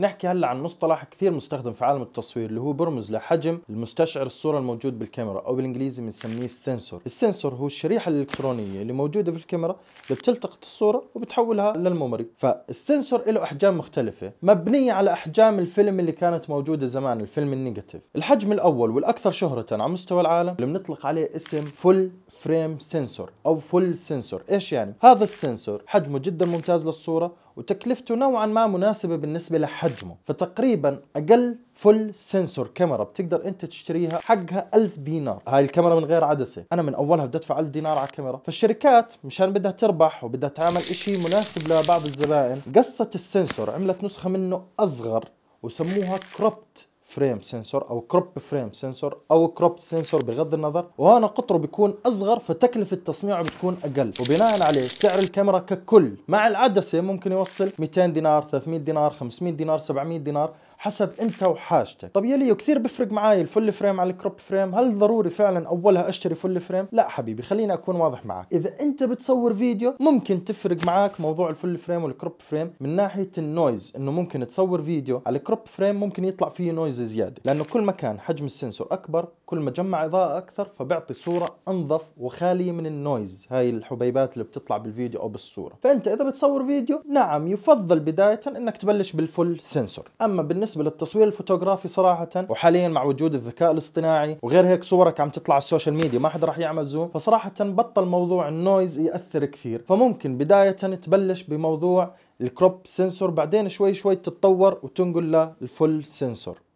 نحكي هلا عن مصطلح كثير مستخدم في عالم التصوير اللي هو برمز لحجم المستشعر الصوره الموجود بالكاميرا او بالانجليزي بنسميه السنسور السنسور هو الشريحه الالكترونيه اللي موجوده في الكاميرا اللي بتلتقط الصوره وبتحولها للميموري فالسنسور له احجام مختلفه مبنيه على احجام الفيلم اللي كانت موجوده زمان الفيلم النيجاتيف الحجم الاول والاكثر شهره على مستوى العالم اللي بنطلق عليه اسم فول فريم سنسور او فول سنسور ايش يعني هذا السنسور حجمه جدا ممتاز للصوره وتكلفته نوعا ما مناسبه بالنسبه لحجمه فتقريبا اقل فل سنسور كاميرا بتقدر انت تشتريها حقها 1000 دينار هاي الكاميرا من غير عدسه انا من اولها بدي ادفع 1000 دينار على الكاميرا فالشركات مشان بدها تربح وبدها تعمل إشي مناسب لبعض الزبائن قصت السنسور عملت نسخه منه اصغر وسموها كروبت فريم سنسور او كروب فريم سنسور او كروب سنسور بغض النظر وهنا قطره بيكون اصغر فتكلفه تصنيعه بتكون اقل وبناء عليه سعر الكاميرا ككل مع العدسه ممكن يوصل 200 دينار 300 دينار 500 دينار 700 دينار حسب انت وحاجتك طب يلي كثير بفرق معي الفل فريم على الكروب فريم هل ضروري فعلا اولها اشتري فل فريم لا حبيبي خليني اكون واضح معك اذا انت بتصور فيديو ممكن تفرق معك موضوع الفل فريم والكروب فريم من ناحيه النويز انه ممكن تصور فيديو على الكروب فريم ممكن يطلع فيه نويز زياده لانه كل ما كان حجم السنسور اكبر كل ما جمع اضاءه اكثر فبيعطي صوره انظف وخاليه من النويز هاي الحبيبات اللي بتطلع بالفيديو او بالصوره فانت اذا بتصور فيديو نعم يفضل بدايه انك تبلش بالفل سنسور اما بالنسبه بالنسبه للتصوير الفوتوغرافي صراحه وحاليا مع وجود الذكاء الاصطناعي وغير هيك صورك عم تطلع على السوشيال ميديا ما حدا راح يعمل زوم فصراحه بطل موضوع النويز ياثر كثير فممكن بدايه تبلش بموضوع الكروب سنسور بعدين شوي شوي تتطور وتنقل للفول سنسور